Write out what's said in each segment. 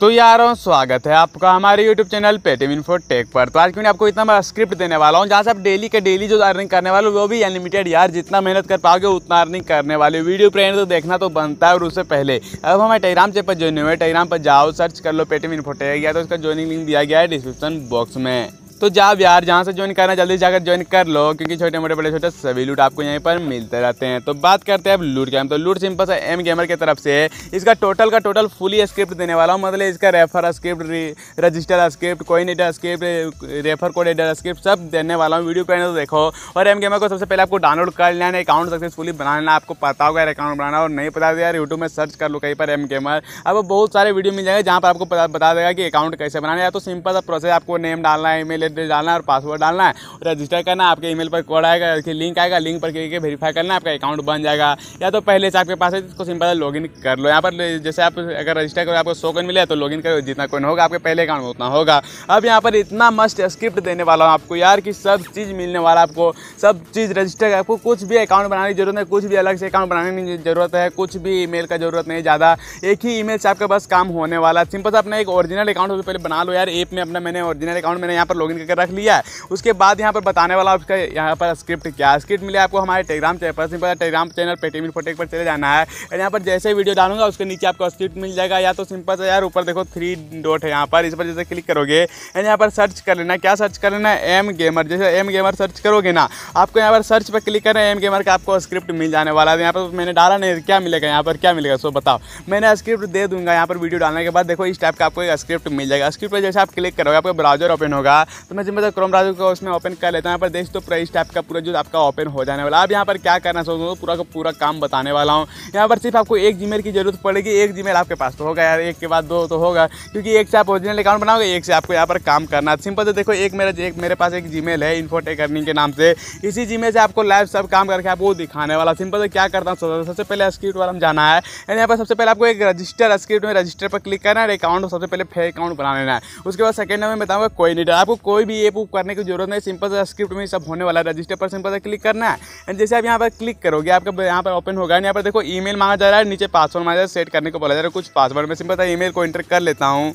तो यारों स्वागत है आपका हमारे YouTube channel Paytm info tech पर तो आज क्यों आपको इतना बड़ा स्क्रिप्ट देने वाला हूँ जहाँ से आप डेली के डेली जो अर्निंग करने वाले वो भी अनलिमिटेड यार जितना मेहनत कर पाओगे उतना अर्निंग करने वाले वीडियो प्रेम तो देखना तो बनता है और उससे पहले अब हमें टेराम से पर ज्वाइन हुए टेराम पर जाओ सर्च कर लो पेटीएम इन्फो टेक या तो उसका ज्वाइनिंग लिंक दिया गया है डिस्क्रिप्शन बॉक्स में तो जा यार जहाँ से ज्वाइन करना जल्दी जाकर ज्वाइन कर लो क्योंकि छोटे मोटे बड़े छोटे सभी लूट आपको यहीं पर मिलते रहते हैं तो बात करते हैं अब लूट गेम तो लूट सिंपल सा एम गेमर की तरफ से इसका टोटल का टोटल फुली स्क्रिप्ट देने वाला हूँ मतलब इसका refer script register script coin adder script refer code adder script सब देने वाला हूँ वीडियो पहले तो देखो और एम गेमर को सबसे पहले आपको डाउनलोड कर लेना है अकाउंट सक्सेसफुली बनाना आपको पता होगा अकाउंट बनाना और नहीं पता तो यार यूट्यूब में सर्च कर लो कहीं पर एम गेमर अब बहुत सारे वीडियो मिल जाएंगे जहाँ पर आपको बता देगा कि अकाउंट कैसे बनाना है तो सिंपल सा प्रोसेस आपको नेम डालना है ई एड डालना है और पासवर्ड डालना है रजिस्टर करना है आपके ईमेल पर कोड आएगा उसके लिंक आएगा लिंक पर क्लिक वेरीफाई करना आपका अकाउंट बन जाएगा या तो पहले से आपके पास है इसको सिंपल लॉग इन कर लो यहाँ पर जैसे आप अगर रजिस्टर करो आपको सौ कोइन मिले तो लॉग इन करो जितना कोइन होगा आपके पहले अकाउंट उतना होगा अब यहाँ पर इतना मस्ट स्क्रिप्ट देने वाला हूँ आपको यार कि सब चीज़ मिलने वाला आपको सब चीज़ रजिस्टर आपको कुछ भी अकाउंट बनाने की जरूरत है कुछ भी अलग से अकाउंट बनाने की जरूरत है कुछ भी ईमेल का जरूरत नहीं ज़्यादा एक ही ईमेल से आपका बस काम होने वाला सिंपल सा अपना एक ओरिजिनल अकाउंट पहले बना लो यार ऐप में अपना मैंने ओरिजिनल अकाउंट मैंने यहाँ पर लॉग ओपन करके रख लिया है उसके बाद यहाँ पर बताने वाला उसका यहाँ पर स्क्रिप्ट क्या स्क्रिप्ट मिले आपको हमारे टेलीग्राम चैनल पर सिंपल टेलीग्राम चैनल पेटीएम फोटेक पर चले जाना है और यहाँ पर जैसे वीडियो डालूंगा उसके नीचे आपको स्क्रिप्ट मिल जाएगा या तो सिंपल से यार ऊपर देखो थ्री डॉट है यहाँ पर इस पर जैसे क्लिक करोगे एंड यहाँ पर सर्च कर लेना क्या सर्च कर लेना एम गेमर जैसे एम गेमर सर्च करोगे ना आपको यहाँ पर सर्च पर क्लिक करना एम गेमर का आपको स्क्रिप्ट मिल जाने वाला है यहाँ पर मैंने डाला नहीं क्या मिलेगा यहाँ पर क्या मिलेगा सो बताओ मैंने स्क्रिप्ट दे दूंगा यहाँ पर वीडियो डालने के बाद देखो इस टाइप का आपको एक स्क्रिप्ट मिल जाएगा स्क्रिप्ट पर जैसे आप क्लिक करोगे आपका ब्राउजर ओपन होगा तो मैं जिम्मेदार क्रोम ब्राउजर को उसमें ओपन कर लेता हूँ यहाँ पर देख तो पूरा इस टाइप का पूरा जो आपका ओपन हो जाने वाला अब यहाँ पर क्या करना चाहूँगा पूरा का पूरा काम बताने वाला हूँ यहाँ पर सिर्फ आपको एक जीमेल की जरूरत पड़ेगी एक जी आपके पास तो होगा यार एक के बाद दो तो होगा क्योंकि एक से आप ओरिजिनल अकाउंट बनाओगे एक से आपको यहाँ पर काम करना सिंपल तो देखो एक मेरा एक मेरे पास एक जीमेल है इन्फोटेक अर्निंग के नाम से इसी जीमेल से आपको लाइव सब काम करके आपको दिखाने वाला सिंपल तो क्या करता हूँ सबसे पहले स्क्रिप्ट वाला हम जाना है यानी यहाँ पर सबसे पहले आपको एक रजिस्टर स्क्रिप्ट में रजिस्टर पर क्लिक करना है अकाउंट सबसे पहले फेक अकाउंट बना लेना है उसके बाद सेकंड में बताऊँगा कोई नहीं तो आपको कोई कोई भी ऐप ऊप करने की जरूरत नहीं सिंपल सा स्क्रिप्ट में सब होने वाला है रजिस्टर पर सिंपल सा क्लिक करना है एंड जैसे आप यहाँ पर क्लिक करोगे आपका यहाँ पर ओपन होगा यहाँ पर देखो ईमेल मांगा जा रहा है नीचे पासवर्ड मांगा जा रहा है सेट करने को बोला जा रहा है कुछ पासवर्ड में सिंपल सा ईमेल को इंटर कर लेता हूँ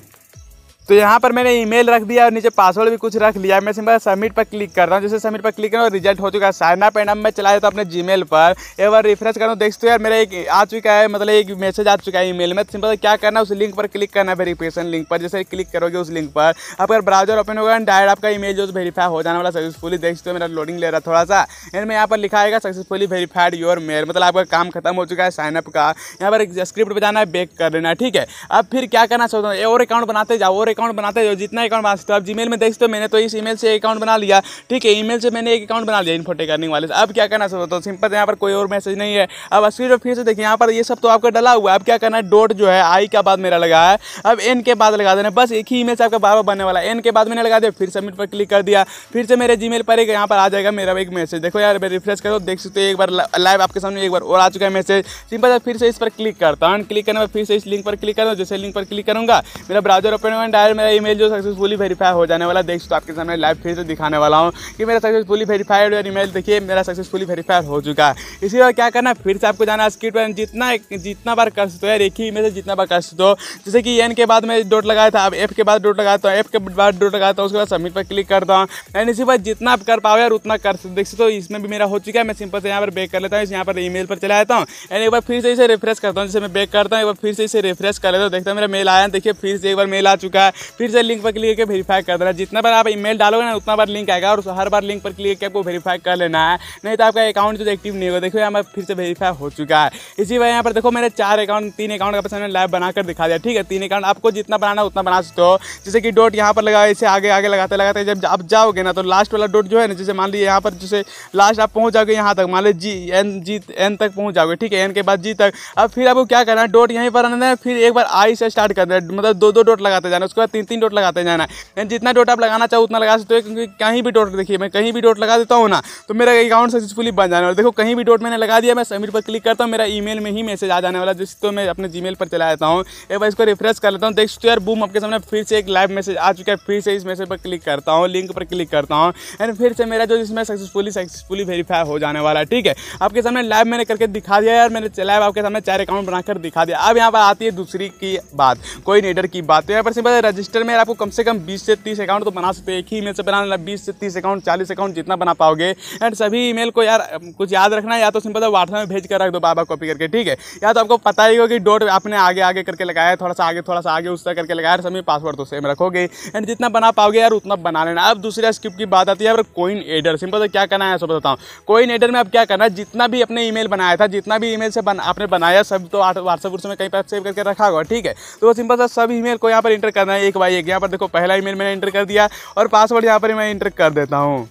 तो यहाँ पर मैंने ईमेल रख दिया और नीचे पासवर्ड भी कुछ रख लिया मैं सिंपल सबमिट पर क्लिक करता हूँ जैसे सबमिट पर क्लिक करूँ रिजल्ट हो चुका है साइन अप एंड अब मैं चला जाता हूँ अपने जीमेल पर एक बार रिफ्रेश करूँ देखते यार मेरा एक आ चुका है मतलब एक मैसेज आ चुका है ईमेल में तो सिंपल क्या करना है उस लिंक पर क्लिक करना है वेरीफिकेशन लिंक पर जैसे क्लिक करोगे उस लिंक पर अब अगर ब्राउजर ओपन होगा एंड डायरेक्ट आपका ईमेल जो वेरीफाई हो जाने वाला सक्सेसफुली देखते हो मेरा लोडिंग ले रहा थोड़ा सा एंड मैं यहाँ पर लिखा आएगा सक्सेसफुली वेरीफाइड योर मेल मतलब आपका काम खत्म हो चुका है साइनअप का यहाँ पर स्क्रिप्ट बजाना है बेक कर लेना ठीक है अब फिर क्या करना चाहता हूँ और अकाउंट बनाते जाओ और अकाउंट बनाते जाओ जितना अकाउंट बना सकते हो आप जी में देख सकते हो मैंने तो इस ईमेल से अकाउंट बना लिया ठीक है ईमेल से मैंने एक अकाउंट बना लिया इन्फोटेक अर्निंग वाले से अब क्या करना सकता हो सिंपल यहाँ पर कोई और मैसेज नहीं है अब स्क्रीन जो फिर से देखिए यहाँ पर ये सब तो आपका डला हुआ है अब क्या करना है डोट जो है आई का बाद मेरा लगा है अब एन के बाद लगा देना बस एक ही ईमेल से आपका बार बार बनने वाला है एन के बाद मैंने लगा दिया फिर सबमिट पर क्लिक कर दिया फिर से मेरे जीमेल पर एक यहाँ पर आ जाएगा मेरा एक मैसेज देखो यार मैं रिफ्रेश करो देख सकते हो एक बार लाइव आपके सामने एक बार और आ चुका है मैसेज सिंपल फिर से इस पर क्लिक करता हूँ क्लिक करने पर फिर से इस लिंक पर क्लिक करता हूँ जैसे लिंक पर क्लिक करूँगा मेरा ब्राउजर ओपन होगा शायद मेरा ईमेल जो सक्सेसफुली वेरीफाई हो जाने वाला देख सकते आपके सामने लाइव फिर से दिखाने वाला हूँ कि मेरा सक्सेसफुली वेरीफाइड और ईमेल देखिए मेरा सक्सेसफुली वेरीफाइड हो चुका है इसी बार क्या करना फिर से आपको जाना स्क्रीन पर जितना जितना बार कर सकते हो यार एक ही ईमेल से जितना बार कर सकते हो जैसे कि एन के बाद मैं डोट लगाया था अब एफ के बाद डोट लगाता हूँ एफ के बाद डोट लगाता हूँ उसके बाद सबमिट पर क्लिक करता हूँ एंड इसी बार जितना आप कर पाओ यार उतना कर सकते देख सकते हो इसमें भी मेरा हो चुका है मैं सिंपल से यहाँ पर बेक कर लेता हूँ इस यहाँ पर ईमेल पर चला जाता हूँ एंड एक बार फिर से इसे रिफ्रेश करता हूँ जैसे मैं बेक करता हूँ एक बार फिर से इसे रिफ्रेश कर लेता हूँ देखता हूँ मेरा मेल आया देखिए फिर से एक बार मेल आ चुका है फिर से लिंक पर क्लिक करके वेरीफाई कर देना जितना बार आप ईमेल डालोगे ना उतना बार लिंक आएगा और हर बार लिंक पर क्लिक करके आपको वेरीफाई कर लेना है नहीं तो आपका अकाउंट जो एक्टिव नहीं होगा देखो यहाँ पर फिर से वेरीफाई हो चुका है इसी वजह यहाँ पर देखो मेरे चार अकाउंट तीन अकाउंट का पसंद लाइव बनाकर दिखा दिया ठीक है तीन अकाउंट आपको जितना बनाना उतना बना सकते हो जैसे कि डॉट यहाँ पर लगा इसे आगे आगे लगाते लगाते जब आप जाओगे ना तो लास्ट वाला डॉट जो है ना जैसे मान लीजिए यहाँ पर जैसे लास्ट आप पहुँच जाओगे यहाँ तक मान लीजिए जी एन जी एन तक पहुँच जाओगे ठीक है एन के बाद जी तक अब फिर आपको क्या करना है डॉट यहीं पर आना है फिर एक बार आई से स्टार्ट कर देना मतलब दो दो डॉट लगाते जाना उसको पर तीन तीन डोट लगाते जाना है जितना डोट आप लगाना चाहो उतना लगा सकते हो क्योंकि कहीं भी डोट देखिए मैं कहीं भी डोट लगा देता हूँ ना तो मेरा अकाउंट सक्सेसफुली बन जाने वाला देखो कहीं भी डोट मैंने लगा दिया मैं सबमिट पर क्लिक करता हूँ मेरा ई में ही मैसेज आ जाने वाला जिसको मैं अपने जी पर चला देता हूँ एक बार इसको रिफ्रेश कर लेता हूँ देख सकते यार बूम आपके सामने फिर से एक लाइव मैसेज आ चुका है फिर से इस मैसेज पर क्लिक करता हूँ लिंक पर क्लिक करता हूँ एंड फिर से मेरा जो इसमें सक्सेसफुली सक्सेसफुली वेरीफाई हो जाने वाला है ठीक है आपके सामने लाइव मैंने करके दिखा दिया यार मैंने लाइव आपके सामने चार अकाउंट बनाकर दिखा दिया अब यहाँ पर आती है दूसरी की बात कोई नीडर की बात तो यहाँ पर सिंपल रजिस्टर में आपको कम से कम बीस से तीस अकाउंट तो बना सकते एक ही ईमेल से लेना बीस से तीस अकाउंट चालीस अकाउंट जितना बना पाओगे एंड सभी ईमेल को यार कुछ याद रखना या तो सिंपल व्हाट्सएप में भेज कर रख दो बाबा कॉपी करके ठीक है या तो आपको पता ही होगा कि डॉट आपने आगे आगे करके लगाया थोड़ा सा आगे थोड़ा सा आगे उस तरह करके लगाया सभी पासवर्ड तो सेम रखोगे एंड जितना बना पाओगे यार उतना बना लेना अब दूसरे स्क्रिप्ट की बात आती है कोइन एडर सिंपल तो क्या करना है सब हूँ कोइन एडर में आप क्या करना है जितना भी अपने ईमेल बनाया था जितना भी ईमेल से आपने बनाया सब तो व्हाट्सएप में कहीं पर सेव करके रखा होगा ठीक है तो सिंपल सा सब ईमेल को यहाँ पर इंटर करना है एक बाई एक यहाँ पर देखो पहला ईमेल मैंने इंटर कर दिया और पासवर्ड यहाँ पर मैं इंटर कर देता हूँ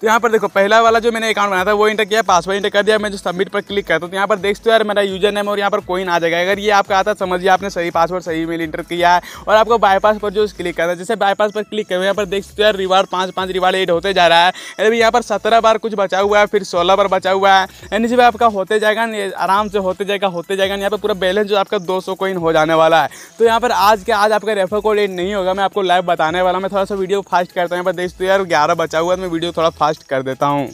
तो यहाँ पर देखो पहला वाला जो मैंने अकाउंट बनाया था वो इंटर किया पासवर्ड इंटर कर दिया मैं जो सबमिट पर क्लिक करता हूँ तो यहाँ पर देखते हो यार मेरा यूजर नेम और यहाँ पर कोइन आ जाएगा अगर ये आपका आता समझिए आपने सही पासवर्ड सही मेल इंटर किया है और आपको बाईपास पर जो क्लिक करना है जैसे बाईपास पर क्लिक करो यहाँ पर देख सकते हो यार रिवार्ड पाँच पाँच रिवार्ड एड होते जा रहा है अभी यहाँ पर सत्रह बार कुछ बचा हुआ है फिर सोलह बार बचा हुआ है यानी जब आपका होते जाएगा आराम से होते जाएगा होते जाएगा यहाँ पर पूरा बैलेंस जो आपका दो सौ कोइन हो जाने वाला है तो यहाँ पर आज के आज आपका रेफर कोड एड नहीं होगा मैं आपको लाइव बताने वाला मैं थोड़ा सा वीडियो फास्ट करता हूँ यहाँ पर देख हो यार ग्यारह बचा हुआ है तो मैं वीडियो थोड़ा फास्ट कर देता हूँ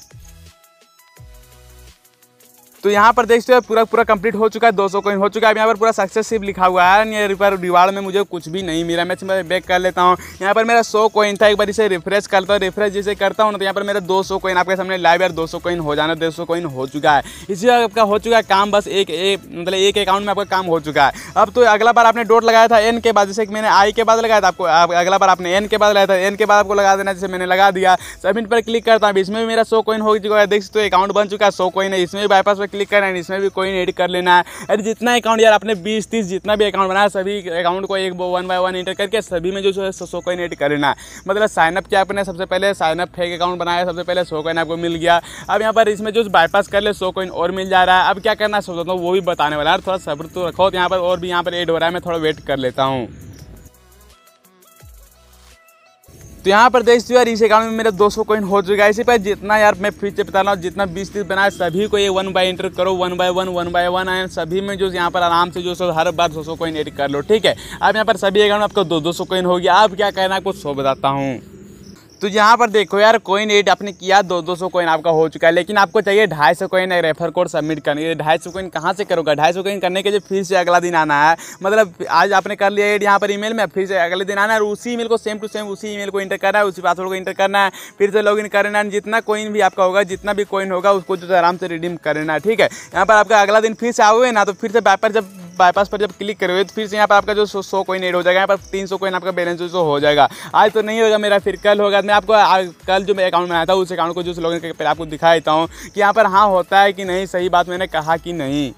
तो यहाँ पर देखते हो पूरा पूरा कंप्लीट हो चुका है 200 कॉइन हो चुका है अब यहाँ पर पूरा सक्सेसिव लिखा हुआ है यहाँ पर रिवार्ड में मुझे कुछ भी नहीं मिला मैं इसमें बैक कर लेता हूँ यहाँ पर मेरा 100 कोइन था एक बार इसे रिफ्रेश करता हूँ रिफ्रेश जैसे करता हूँ ना तो यहाँ पर मेरा 200 कोइन आपके सामने लाइव यार सौ कोइन हो जाना 200 कॉइन हो चुका है इसी आपका हो चुका है काम बस एक मतलब एक अकाउंट में आपका काम हो चुका है अब तो अगला बार आपने डोट लगाया था एन के बाद जैसे मैंने आई के बाद लगाया था आपको अगला बार आपने एन के बाद लगाया था एन के बाद आपको लगा देना जैसे मैंने लगा दिया सबमिट पर क्लिक करता हूँ इसमें भी मेरा सौ कोइन हो चुका है देख सकते अकाउंट बन चुका है सौ कोइन है इसमें भी बाईपास क्लिक करना है इसमें भी कोई एड कर लेना है अरे जितना अकाउंट यार आपने बीस तीस जितना भी अकाउंट बनाया सभी अकाउंट को एक वन बाय वन एंटर करके सभी में जो है सो कोइन एड कर लेना है मतलब साइनअप किया आपने सबसे पहले साइनअप फेक अकाउंट बनाया सबसे पहले सो कोइन आपको मिल गया अब यहाँ पर इसमें जो बाईपास कर ले सो कोइन और मिल जा रहा है अब क्या करना सोचता तो हूँ वो भी बताने वाला है थोड़ा सब्र तो रखो तो यहाँ पर और भी यहाँ पर एड हो रहा है मैं थोड़ा वेट कर लेता हूँ तो यहाँ पर देख सकते हो यार इस अकाउंट में मेरा 200 कॉइन हो चुका है इसी पर जितना यार मैं फिर से बता रहा हूँ जितना बीस तीस बनाए सभी को ये वन बाय इंटर करो one by one one by one आए सभी में जो यहाँ पर आराम से जो सो हर बार दो सौ कॉइन एड कर लो ठीक है अब यहाँ पर सभी अकाउंट में आपको दो दो सौ कॉइन होगी अब क्या कहना कुछ सो बताता हूँ तो यहाँ पर देखो यार कोइन एड आपने किया दो दो सौ कोइन आपका हो चुका है लेकिन आपको चाहिए ढाई सौ कोइन रेफर कोड सबमिट करने के ढाई सौ कोइन कहाँ से करोगे ढाई सौ कोइन करने के लिए फिर से अगला दिन आना है मतलब आज आपने कर लिया एड यहाँ पर ईमेल में फिर से अगले दिन आना है उसी ईमेल को सेम टू सेम उसी ईमेल को इंटर करना है उसी पासवर्ड को इंटर करना है फिर से लॉग इन करना है जितना कोइन भी आपका होगा जितना भी कोइन होगा उसको जो आराम से रिडीम करना है ठीक है यहाँ पर आपका अगला दिन फिर से आओगे ना तो फिर से पेपर जब बाईपास पर जब क्लिक करोगे तो फिर से यहाँ पर आपका जो सौ सौ कोइन एड हो जाएगा यहाँ पर तीन सौ कोइन आपका बैलेंस जो हो जाएगा आज तो नहीं होगा मेरा फिर कल होगा मैं आपको कल जो मेरे अकाउंट में आया था उस अकाउंट को जो लोगों के पहले आपको दिखा देता हूँ कि यहाँ पर हाँ होता है कि नहीं सही बात मैंने कहा कि नहीं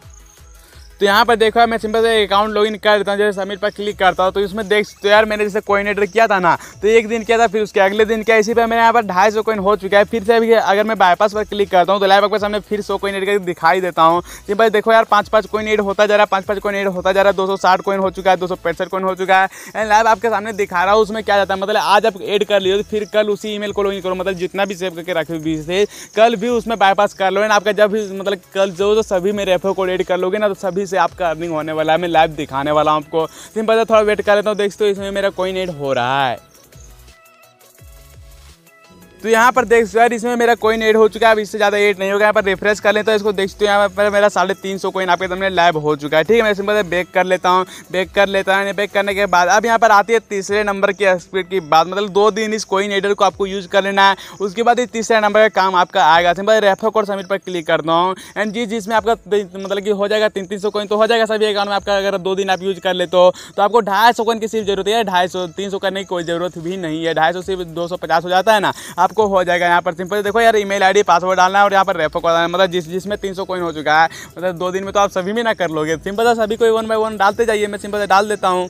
तो यहाँ पर देखो मैं सिंपल से अकाउंट लॉगिन कर देता हूँ जैसे सबमिट पर क्लिक करता हूँ तो इसमें देख तो यार मैंने जैसे एडर किया था ना तो एक दिन किया था फिर उसके अगले दिन क्या इसी पर मेरे यहाँ पर ढाई सौ कोइन हो चुका है फिर से अभी अगर मैं बाईपास पर क्लिक करता हूँ तो लाइव आपके सामने फिर सौ कोइन एड कर दिखाई देता हूँ सिंपल देखो यार पाँच पाँच कोइन एड होता जा रहा है पाँच पाँच कोइन एड होता जा रहा है दो सौ साठ कोइन हो चुका है दो सौ पैंसठ कोइन हो चुका है एंड लाइव आपके सामने दिखा रहा हूँ उसमें क्या जाता है मतलब आज आप एड कर लीजिए फिर कल उसी ई को लॉगिन करो मतलब जितना भी सेव करके रखे बीस से कल भी उसमें बाईपास कर लो एंड आपका जब भी मतलब कल जो सभी एफ ओ कोड एड कर लोगे ना तो सभी से आपका अर्निंग होने वाला है मैं लाइव दिखाने वाला हूँ आपको सिंपल तो थोड़ा वेट कर लेता हूँ देखते हो इसमें मेरा कोई नेट हो रहा है तो यहाँ पर देख सकते यार इसमें मेरा कोइन एड हो चुका है अब इससे ज़्यादा एड नहीं होगा यहाँ पर रिफ्रेश कर लें तो इसको देख सकते हो यहाँ पर मेरा साढ़े तीन सौ कोइन आपके सामने लाइव हो चुका है ठीक है मैं इसमें बेक कर लेता हूँ बेक कर लेता हूँ बेक करने के बाद अब यहाँ पर आती है तीसरे नंबर की स्पीड की बात मतलब दो दिन इस कोइन एडर को आपको यूज़ कर लेना है उसके बाद ये तीसरे नंबर का काम आपका आएगा सिंपल रेफर कोड सबमिट पर क्लिक करता हूँ एंड जी जिसमें आपका मतलब कि हो जाएगा तीन तीन सौ कोइन तो हो जाएगा सभी अकाउंट में आपका अगर दो दिन आप यूज़ कर लेते हो तो आपको ढाई सौ कोइन की सिर्फ जरूरत है ढाई सौ तीन सौ करने की कोई ज़रूरत भी नहीं है ढाई सौ सिर्फ दो सौ पचास हो जाता है ना आप आपको हो जाएगा यहाँ पर सिंपल देखो यार ईमेल आईडी पासवर्ड डालना है और यहाँ पर रेफर कर डालना मतलब जिस जिसमें तीन सौ कोइन हो चुका है मतलब दो दिन में तो आप सभी में ना कर लोगे सिंपल सा सभी कोई वन बाई वन डालते जाइए मैं सिंपल से डाल देता हूँ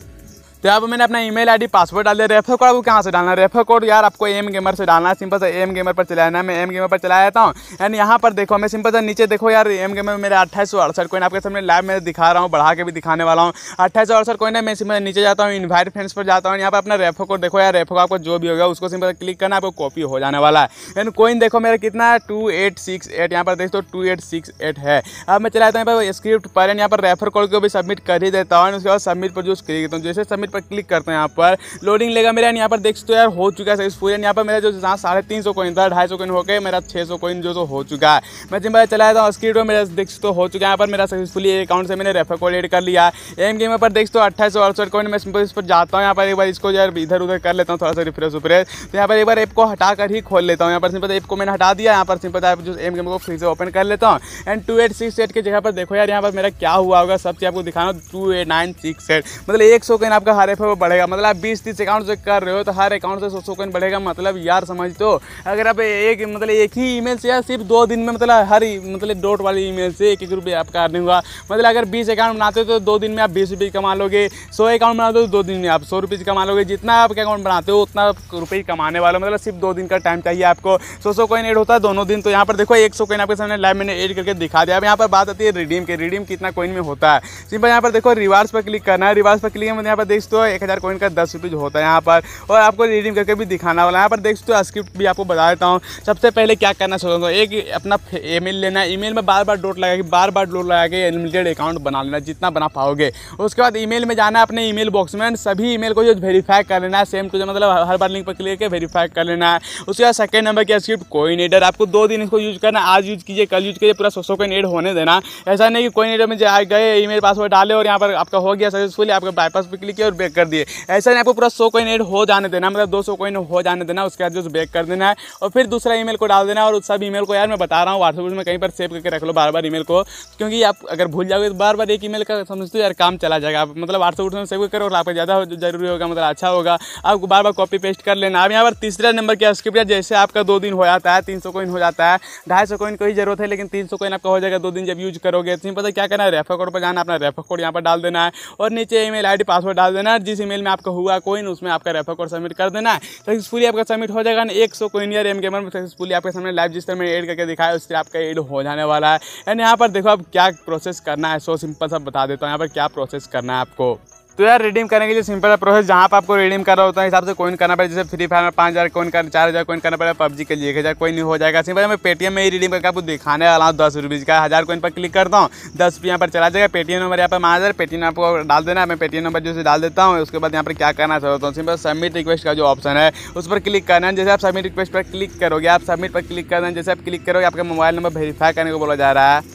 तो यहाँ पर मैंने अपना ईमेल आईडी पासवर्ड डाल दिया रेफर कोड वो कहाँ से डालना रेफर कोड यार आपको एम गेमर से डालना है सिंपल से एम गेमर पर चलाना है मैं एम गेमर पर चला जाता हूँ एंड यहाँ पर देखो मैं सिंपल से नीचे देखो यार एम गेमर मेरे अट्ठाईस सौ अड़सठ कोइन आपके सामने लाइव में दिखा रहा हूँ बढ़ा के भी दिखाने वाला हूँ अट्ठाईस सौ अड़सठ कोइन है मैं सिंपल नीचे जाता हूँ इन्वाइट फ्रेंड्स पर जाता हूँ यहाँ पर अपना रेफर कोड देखो यार रेफर आपको जो भी होगा उसको सिंपल क्लिक करना आपको कॉपी हो जाने वाला है एंड कोइन देखो मेरा कितना है टू एट सिक्स एट यहाँ पर देखो टू एट सिक्स एट है अब मैं चला जाता हूँ यहाँ पर स्क्रिप्ट पर एंड यहाँ पर रेफर कोड को भी सबमिट कर ही देता हूँ उसके बाद सबमिट पर जो क्लिक देता हूँ जैसे सबमिट पर क्लिक करते हैं यहाँ पर लोडिंग लेगा मेरा यहाँ पर देख सकते हो यार हो चुका है सक्सेसफुल यहाँ पर मेरा जो जहाँ साढ़े तीन सौ कोइन था ढाई सौ कोइन होकर मेरा छः सौ कोइन जो तो हो चुका है मैं जब मैं चलाया था स्क्रीन पर मेरा देख सकते हो चुका है यहाँ पर मेरा सक्सेसफुली अकाउंट से मैंने रेफर को एड कर लिया एम गेम पर देख सकते हो अट्ठाईस सौ अड़सठ कोइन मैं इस पर जाता हूँ यहाँ पर एक बार इसको यार इधर उधर कर लेता हूँ थोड़ा सा रिफ्रेश उफ्रेस तो यहाँ पर एक बार ऐप को हटा कर ही खोल लेता हूँ यहाँ पर सिंपल ऐप को मैंने हटा दिया यहाँ पर सिंपल ऐप जो एम गेम को फिर से ओपन कर लेता हूँ and two eight six eight की जगह पर देखो यार यहाँ पर मेरा क्या हुआ होगा सब चीज़ आपको दिखाना two eight nine six eight मतलब एक सौ कोइन आपका हर एफ वो बढ़ेगा मतलब आप बीस तीस अकाउंट से कर रहे हो तो हर अकाउंट से सौ सौ कॉइन बढ़ेगा मतलब यार समझ तो अगर आप एक मतलब एक ही ईमेल से या सिर्फ दो दिन में मतलब हर e-, मतलब डॉट वाली ईमेल से एक एक रुपये आपका अर्निंग हुआ मतलब अगर बीस अकाउंट बनाते हो तो दो दिन में आप बीस रुपये कमा लोगे सौ अकाउंट बनाते हो तो दो दिन में आप सौ रुपये कमा लोगे जितना आप अकाउंट बनाते हो उतना रुपये कमाने वाले मतलब सिर्फ दो दिन का टाइम चाहिए आपको सौ सौ कॉइन एड होता है दोनों दिन तो यहाँ पर देखो एक सौ कॉइन आपके सामने लाइव मैंने एड करके दिखा दिया अब यहाँ पर बात आती है रिडीम के रिडीम कितना कॉइन में होता है सिंपल यहाँ पर देखो रिवार्स पर क्लिक करना है रिवार्स पर क्लिक मतलब यहाँ पर देख प्राइस तो एक हज़ार कोइन का दस रुपीज़ होता है यहाँ पर और आपको रिडीम करके भी दिखाना वाला यहाँ पर देख सकते हो स्क्रिप्ट भी आपको बता देता हूँ सबसे पहले क्या करना चाहूँगा एक अपना ईमेल लेना है में बार बार डोट लगा के बार बार डोट लगा के अनलिमिटेड अकाउंट बना लेना जितना बना पाओगे उसके बाद ई में जाना है अपने ई बॉक्स में सभी ईमेल को जो वेरीफाई कर लेना है सेम टू मतलब हर बार लिंक पर क्लिक करके वेरीफाई कर लेना है उसके बाद सेकेंड नंबर की स्क्रिप्ट कोई नेडर आपको दो दिन इसको यूज करना आज यूज कीजिए कल यूज कीजिए पूरा सौ सौ का होने देना ऐसा नहीं कि कोई नेडर में गए ईमेल पासवर्ड डाले और यहाँ पर आपका हो गया सक्सेसफुली आपका बाईपास पर क्लिक किया और और बेक कर दिए ऐसा नहीं आपको पूरा सौ कोइन एड हो जाने देना मतलब दो सौ कोइन हो जाने देना उसके बाद जो बैक कर देना है और फिर दूसरा ईमेल को डाल देना और उस सब ईमेल को यार मैं बता रहा हूँ व्हाट्सएप में कहीं पर सेव करके रख लो बार बार ईमेल को क्योंकि आप अगर भूल जाओगे तो बार बार एक ईमेल का समझते हो यार काम चला जाएगा आप मतलब व्हाट्सअप में सेव करो और आपको ज़्यादा जरूरी होगा मतलब अच्छा होगा आपको बार बार कॉपी पेस्ट कर लेना अब यहाँ पर तीसरा नंबर क्या स्क्रिप्ट है जैसे आपका दो दिन हो जाता है तीन सौ कोइन हो जाता है ढाई सौ कोइन को ही जरूरत है लेकिन तीन सौ कोइन आपका हो जाएगा दो दिन जब यूज करोगे तो पता क्या करना है रेफर कोड पर जाना अपना रेफर कोड यहाँ पर डाल देना है और नीचे ई मेल पासवर्ड डाल देना देना जिस ईमेल में आपका हुआ कोइन उसमें आपका रेफर कोड सबमिट कर देना है सक्सेसफुली आपका सबमिट हो जाएगा ना एक सौ कोइन ईयर एम गेमर में सक्सेसफुली आपके सामने लाइव जिस तरह मैंने एड करके दिखाया उस तरह आपका एड हो जाने वाला है एंड यहाँ पर देखो आप क्या प्रोसेस करना है सो सिंपल सब बता देता हूँ यहाँ पर क्या प्रोसेस करना है आपको तो यार रिडीम करने के लिए सिंपल है प्रोसेस जहाँ पर आपको रिडीम करना होता है हिसाब से कोइन करना पड़ेगा जैसे फ्री फायर में पाँच हज़ार कोइन करना चार हज़ार कोइन करना पड़ेगा पबजी के लिए एक हज़ार कोइन हो जाएगा सिंपल मैं पेटीएम में ही रिडीम करके आपको दिखाने वाला हूँ दस रुपीज़ का हज़ार कोइन पर क्लिक करता हूँ दस रुपये यहाँ पर चला जाएगा पेटीएम नंबर यहाँ पर मार हज़ार पेटीएम आपको डाल देना मैं पेटीएम नंबर जैसे डाल देता हूँ उसके बाद यहाँ पर क्या करना चाहता हूँ सिंपल सबमिट रिक्वेस्ट का जो ऑप्शन है उस पर क्लिक करना है जैसे आप सबमिट रिक्वेस्ट पर क्लिक करोगे आप सबमिट पर क्लिक करना है जैसे आप क्लिक करोगे आपका मोबाइल नंबर वेरीफाई करने को बोला जा रहा है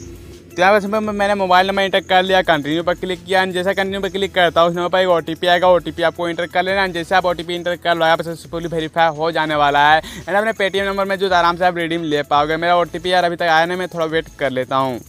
तो यहाँ पर मैंने मोबाइल नंबर इंटर कर लिया कंटिन्यू पर क्लिक किया एंड जैसा कंटिन्यू पर क्लिक करता हूँ उस नंबर पर एक ओ आएगा ओ आपको इंटर कर लेना एंड जैसे आप ओ इंटर कर लो यहाँ पर सक्सेसफुली वेरीफाई हो जाने वाला है एंड अपने पेटीएम नंबर में जो आराम से आप रिडीम ले पाओगे मेरा ओ यार अभी तक आया नहीं मैं थोड़ा वेट कर लेता हूँ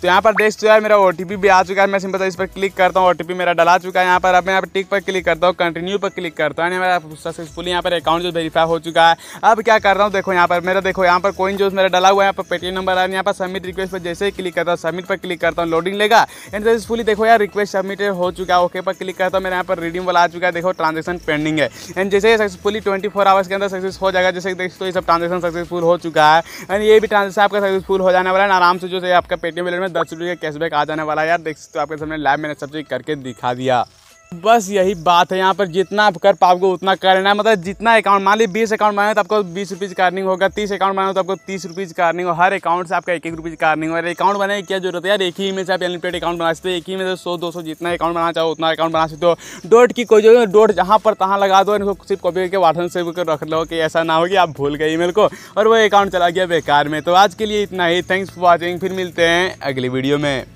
तो यहाँ पर देख चुका है मेरा ओ भी आ चुका है मैं सिंपल इस पर क्लिक करता हूँ ओ मेरा डला चुका है यहाँ पर अब मैं यहाँ पर टिक पर क्लिक करता हूँ कंटिन्यू पर क्लिक करता हूँ मेरा सक्सेसफुली यहाँ पर अकाउंट जो वेरीफाई हो चुका है अब क्या कर रहा हूँ देखो यहाँ पर मेरा देखो यहाँ पर कोइन जो मेरा डला हुआ है यहाँ पर पेटीएम नंबर आया यहाँ पर सबमिट रिक्वेस्ट पर जैसे ही क्लिक करता हूँ सबमिट पर क्लिक करता हूँ लोडिंग लेगा एंड सक्सेसफुली देखो यार रिक्वेस्ट सबमिटेड हो चुका है ओके पर क्लिक करता हूँ मेरे यहाँ पर रिडीम वाला आ चुका है देखो ट्रांजेक्शन पेंडिंग है एंड जैसे ही सक्सेसफुली ट्वेंटी फोर आवर्स के अंदर सक्सेस हो जाएगा जैसे देखो तो ये सब ट्रांजेक्शन सक्सेसफुल हो चुका है एंड ये भी ट्रांजेक्शन आपका सक्सेसफुल हो जाने वाला है आराम से जो है आपका पेटीएम में दस रुपये का कैशबैक आ जाने वाला है यार देख सकते हो आपके सामने लाइव मैंने सब चीज़ करके दिखा दिया बस यही बात है यहाँ पर जितना आप कर पाओगे उतना करना है मतलब जितना अकाउंट मान ली बीस अकाउंट बनाए तो आपको बीस रुपीज़ का अर्निंग होगा तीस अकाउंट बनाए तो आपको तीस रुपीज़ का अर्निंग होगा हर अकाउंट से आपका एक एक रुपीज़ का अर्निंग होगा अकाउंट बनाने की क्या जरूरत है यार एक ही में से आप अनलिमिटेड अकाउंट बना सकते हो एक ही में से सौ दो सौ जितना अकाउंट बना चाहो उतना अकाउंट बना सकते हो डोट की कोई जरूरत डोट जहाँ पर तहाँ लगा दो इनको सिर्फ कॉपी करके व्हाट्सअप से कर रख लो कि ऐसा ना हो कि आप भूल गए ई को और वो अकाउंट चला गया बेकार में तो आज के लिए इतना ही थैंक्स फॉर वॉचिंग फिर मिलते हैं अगली वीडियो में